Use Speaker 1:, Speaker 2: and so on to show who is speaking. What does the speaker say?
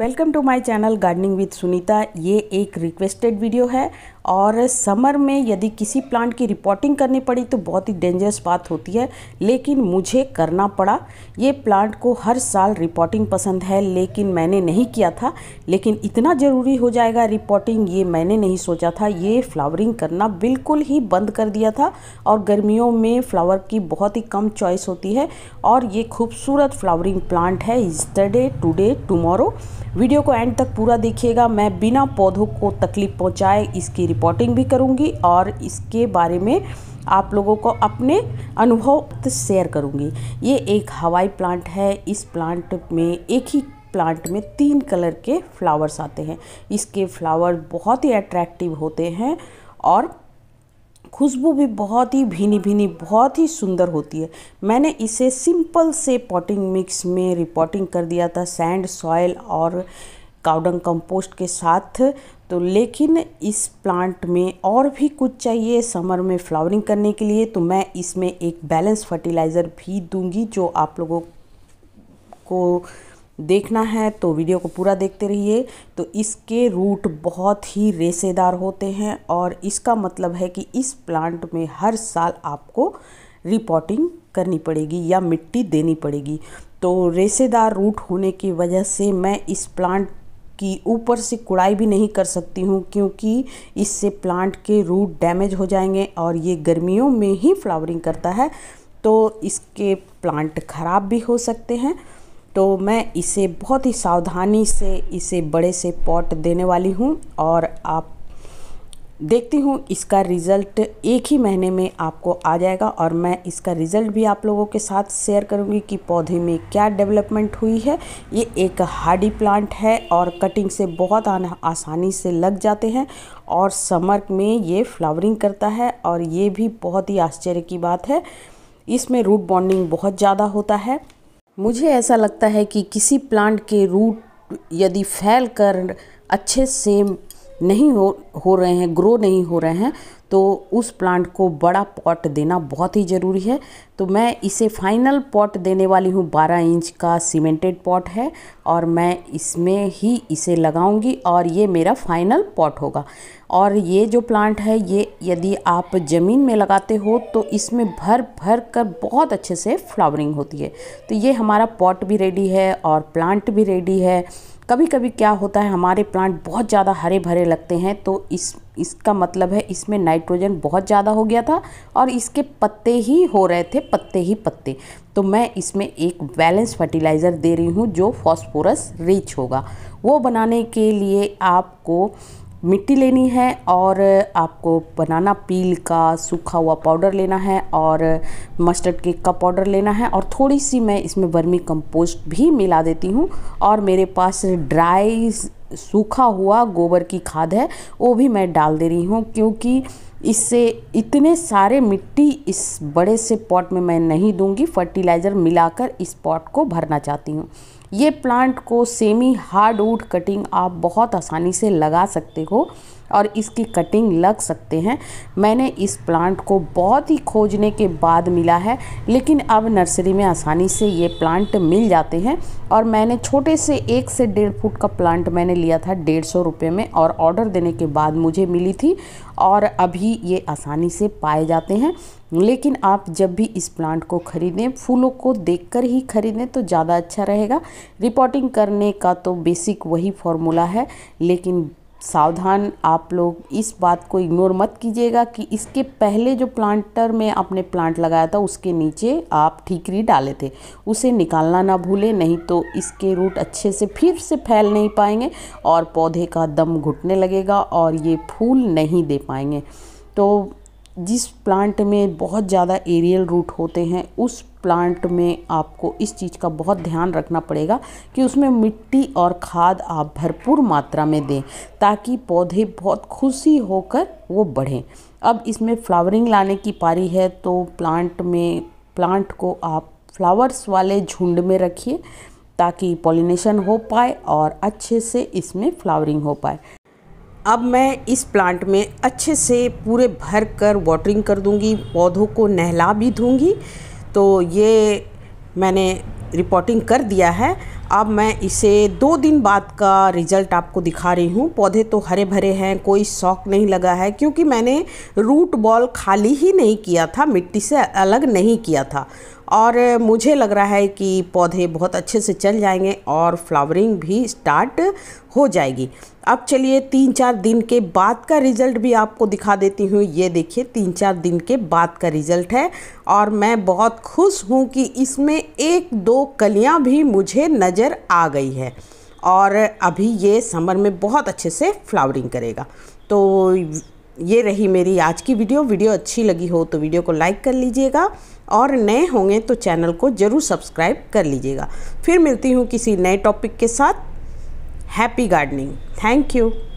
Speaker 1: welcome to my channel gardening with Sunita ये एक requested video है और समर में यदि किसी प्लांट की रिपोर्टिंग करनी पड़ी तो बहुत ही डेंजरस बात होती है लेकिन मुझे करना पड़ा ये प्लांट को हर साल रिपोर्टिंग पसंद है लेकिन मैंने नहीं किया था लेकिन इतना ज़रूरी हो जाएगा रिपोर्टिंग ये मैंने नहीं सोचा था ये फ्लावरिंग करना बिल्कुल ही बंद कर दिया था और गर्मियों में फ्लावर की बहुत ही कम चॉइस होती है और ये खूबसूरत फ्लावरिंग प्लांट है इस्टरडे टूडे टुमारो वीडियो को एंड तक पूरा देखिएगा मैं बिना पौधों को तकलीफ पहुँचाए इसकी रिपोर्टिंग भी करूँगी और इसके बारे में आप लोगों को अपने अनुभव शेयर करूँगी ये एक हवाई प्लांट है इस प्लांट में एक ही प्लांट में तीन कलर के फ्लावर्स आते हैं इसके फ्लावर बहुत ही अट्रैक्टिव होते हैं और खुशबू भी बहुत ही भीनी भीनी बहुत ही सुंदर होती है मैंने इसे सिंपल से पॉटिंग मिक्स में रिपोर्टिंग कर दिया था सैंड सॉयल और काउडंग कंपोस्ट के साथ तो लेकिन इस प्लांट में और भी कुछ चाहिए समर में फ्लावरिंग करने के लिए तो मैं इसमें एक बैलेंस फर्टिलाइज़र भी दूंगी जो आप लोगों को देखना है तो वीडियो को पूरा देखते रहिए तो इसके रूट बहुत ही रेसेदार होते हैं और इसका मतलब है कि इस प्लांट में हर साल आपको रिपोर्टिंग करनी पड़ेगी या मिट्टी देनी पड़ेगी तो रेसेदार रूट होने की वजह से मैं इस प्लांट कि ऊपर से कुड़ाई भी नहीं कर सकती हूँ क्योंकि इससे प्लांट के रूट डैमेज हो जाएंगे और ये गर्मियों में ही फ्लावरिंग करता है तो इसके प्लांट ख़राब भी हो सकते हैं तो मैं इसे बहुत ही सावधानी से इसे बड़े से पॉट देने वाली हूँ और आप देखती हूँ इसका रिज़ल्ट एक ही महीने में आपको आ जाएगा और मैं इसका रिज़ल्ट भी आप लोगों के साथ शेयर करूँगी कि पौधे में क्या डेवलपमेंट हुई है ये एक हार्डी प्लांट है और कटिंग से बहुत आसानी से लग जाते हैं और समर में ये फ्लावरिंग करता है और ये भी बहुत ही आश्चर्य की बात है इसमें रूट बॉन्डिंग बहुत ज़्यादा होता है मुझे ऐसा लगता है कि किसी प्लांट के रूट यदि फैल कर अच्छे से नहीं हो हो रहे हैं ग्रो नहीं हो रहे हैं तो उस प्लांट को बड़ा पॉट देना बहुत ही ज़रूरी है तो मैं इसे फाइनल पॉट देने वाली हूँ 12 इंच का सीमेंटेड पॉट है और मैं इसमें ही इसे लगाऊंगी और ये मेरा फाइनल पॉट होगा और ये जो प्लांट है ये यदि आप ज़मीन में लगाते हो तो इसमें भर भर कर बहुत अच्छे से फ्लावरिंग होती है तो ये हमारा पॉट भी रेडी है और प्लांट भी रेडी है कभी कभी क्या होता है हमारे प्लांट बहुत ज़्यादा हरे भरे लगते हैं तो इस इसका मतलब है इसमें नाइट्रोजन बहुत ज़्यादा हो गया था और इसके पत्ते ही हो रहे थे पत्ते ही पत्ते तो मैं इसमें एक बैलेंस फर्टिलाइज़र दे रही हूँ जो फॉस्फोरस रिच होगा वो बनाने के लिए आपको मिट्टी लेनी है और आपको बनाना पील का सूखा हुआ पाउडर लेना है और मस्टर्ड केक का पाउडर लेना है और थोड़ी सी मैं इसमें वर्मी कंपोस्ट भी मिला देती हूँ और मेरे पास ड्राई सूखा हुआ गोबर की खाद है वो भी मैं डाल दे रही हूँ क्योंकि इससे इतने सारे मिट्टी इस बड़े से पॉट में मैं नहीं दूंगी फर्टिलाइज़र मिलाकर इस पॉट को भरना चाहती हूँ ये प्लांट को सेमी हार्ड वुड कटिंग आप बहुत आसानी से लगा सकते हो और इसकी कटिंग लग सकते हैं मैंने इस प्लांट को बहुत ही खोजने के बाद मिला है लेकिन अब नर्सरी में आसानी से ये प्लांट मिल जाते हैं और मैंने छोटे से एक से डेढ़ फुट का प्लांट मैंने लिया था डेढ़ सौ रुपये में और ऑर्डर देने के बाद मुझे मिली थी और अभी ये आसानी से पाए जाते हैं लेकिन आप जब भी इस प्लांट को ख़रीदें फूलों को देखकर ही ख़रीदें तो ज़्यादा अच्छा रहेगा रिपोर्टिंग करने का तो बेसिक वही फॉर्मूला है लेकिन सावधान आप लोग इस बात को इग्नोर मत कीजिएगा कि इसके पहले जो प्लांटर में आपने प्लांट लगाया था उसके नीचे आप ठीकरी डाले थे उसे निकालना ना भूलें नहीं तो इसके रूट अच्छे से फिर से फैल नहीं पाएंगे और पौधे का दम घुटने लगेगा और ये फूल नहीं दे पाएंगे तो जिस प्लांट में बहुत ज़्यादा एरियल रूट होते हैं उस प्लांट में आपको इस चीज़ का बहुत ध्यान रखना पड़ेगा कि उसमें मिट्टी और खाद आप भरपूर मात्रा में दें ताकि पौधे बहुत खुशी होकर वो बढ़ें अब इसमें फ्लावरिंग लाने की पारी है तो प्लांट में प्लांट को आप फ्लावर्स वाले झुंड में रखिए ताकि पॉलिनेशन हो पाए और अच्छे से इसमें फ्लावरिंग हो पाए अब मैं इस प्लांट में अच्छे से पूरे भर कर वाटरिंग कर दूंगी पौधों को नहला भी दूंगी तो ये मैंने रिपोर्टिंग कर दिया है अब मैं इसे दो दिन बाद का रिज़ल्ट आपको दिखा रही हूँ पौधे तो हरे भरे हैं कोई शौक नहीं लगा है क्योंकि मैंने रूट बॉल खाली ही नहीं किया था मिट्टी से अलग नहीं किया था और मुझे लग रहा है कि पौधे बहुत अच्छे से चल जाएंगे और फ्लावरिंग भी स्टार्ट हो जाएगी अब चलिए तीन चार दिन के बाद का रिज़ल्ट भी आपको दिखा देती हूँ ये देखिए तीन चार दिन के बाद का रिज़ल्ट है और मैं बहुत खुश हूँ कि इसमें एक दो कलियाँ भी मुझे नज़र आ गई है और अभी ये समर में बहुत अच्छे से फ्लावरिंग करेगा तो ये रही मेरी आज की वीडियो वीडियो अच्छी लगी हो तो वीडियो को लाइक कर लीजिएगा और नए होंगे तो चैनल को ज़रूर सब्सक्राइब कर लीजिएगा फिर मिलती हूँ किसी नए टॉपिक के साथ हैप्पी गार्डनिंग थैंक यू